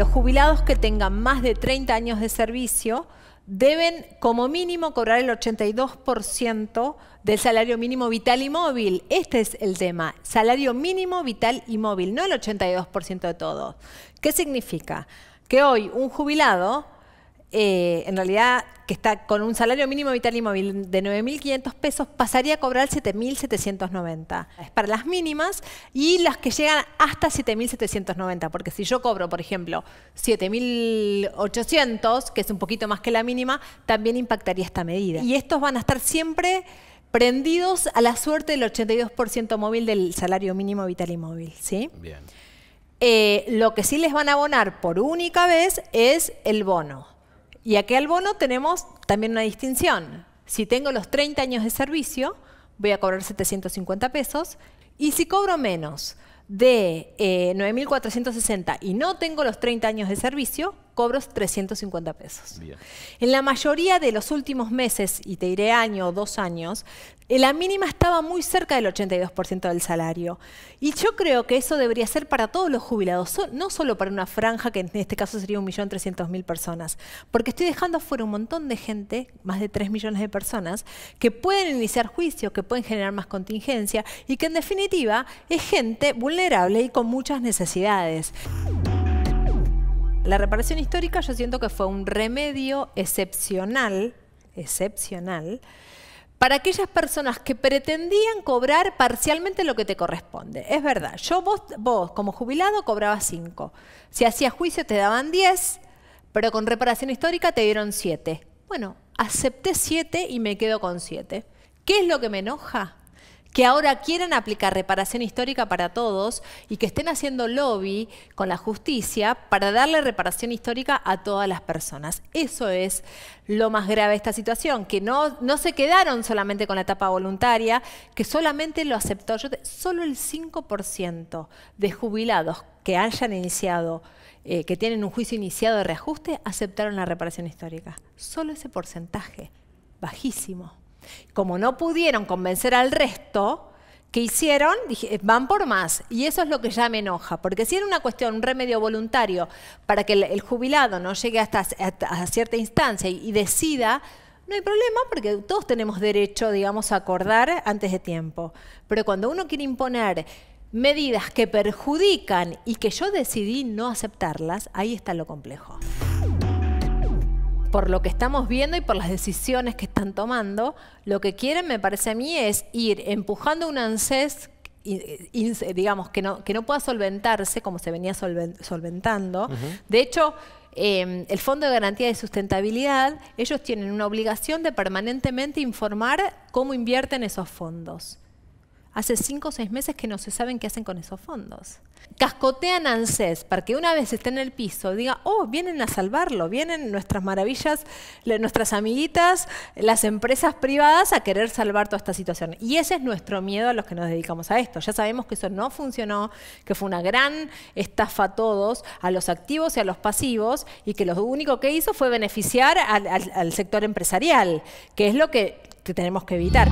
los jubilados que tengan más de 30 años de servicio deben como mínimo cobrar el 82% del salario mínimo vital y móvil. Este es el tema, salario mínimo vital y móvil, no el 82% de todo. ¿Qué significa? Que hoy un jubilado eh, en realidad que está con un salario mínimo vital y móvil de 9.500 pesos, pasaría a cobrar 7.790. Es para las mínimas y las que llegan hasta 7.790, porque si yo cobro, por ejemplo, 7.800, que es un poquito más que la mínima, también impactaría esta medida. Y estos van a estar siempre prendidos a la suerte del 82% móvil del salario mínimo vital y ¿sí? Eh, lo que sí les van a abonar por única vez es el bono y aquí al bono tenemos también una distinción. Si tengo los 30 años de servicio, voy a cobrar 750 pesos. Y si cobro menos de 9.460 eh, y no tengo los 30 años de servicio, cobros 350 pesos. En la mayoría de los últimos meses, y te diré año o dos años, eh, la mínima estaba muy cerca del 82% del salario. Y yo creo que eso debería ser para todos los jubilados, no solo para una franja que en este caso sería 1.300.000 personas, porque estoy dejando fuera un montón de gente, más de 3 millones de personas, que pueden iniciar juicios, que pueden generar más contingencia y que en definitiva es gente vulnerable y con muchas necesidades. La reparación histórica yo siento que fue un remedio excepcional, excepcional, para aquellas personas que pretendían cobrar parcialmente lo que te corresponde. Es verdad, yo vos, como jubilado cobrabas 5. Si hacías juicio te daban 10, pero con reparación histórica te dieron 7. Bueno, acepté 7 y me quedo con 7. ¿Qué es lo que me enoja? que ahora quieren aplicar reparación histórica para todos y que estén haciendo lobby con la justicia para darle reparación histórica a todas las personas. Eso es lo más grave de esta situación, que no, se quedaron solamente con la etapa voluntaria, que solamente lo aceptó solo el 5% de jubilados que hayan iniciado, eh, que tienen un juicio iniciado de reajuste, aceptaron la reparación histórica. Solo ese porcentaje, bajísimo. Como no pudieron convencer al resto, que hicieron, dije, eh, van por más. Y eso es lo que ya me enoja, porque si era una cuestión, un remedio voluntario para que el, jubilado no llegue hasta, a cierta instancia y, decida, no hay problema, porque todos tenemos derecho, digamos, a acordar antes de tiempo. Pero cuando uno quiere imponer medidas que perjudican y que yo decidí no aceptarlas, ahí está lo complejo por lo que estamos viendo y por las decisiones que están tomando, lo que quieren, me parece a mí, es ir empujando un ANSES digamos, que no, pueda solventarse como se venía solventando. De hecho, em, el Fondo de Garantía de Sustentabilidad, ellos tienen una obligación de permanentemente informar cómo invierten esos fondos. Hace cinco o seis meses que no se saben qué hacen con esos fondos. Cascotean a ANSES para que una vez esté en el piso diga, oh, vienen a salvarlo, vienen nuestras maravillas, nuestras amiguitas, las empresas privadas a querer salvar toda esta situación. Y ese es nuestro miedo a los que nos dedicamos a esto. Ya sabemos que eso no funcionó, que fue una gran estafa a todos, a los activos y a los pasivos, y que lo único que hizo fue beneficiar al, sector empresarial, que es lo que tenemos que evitar.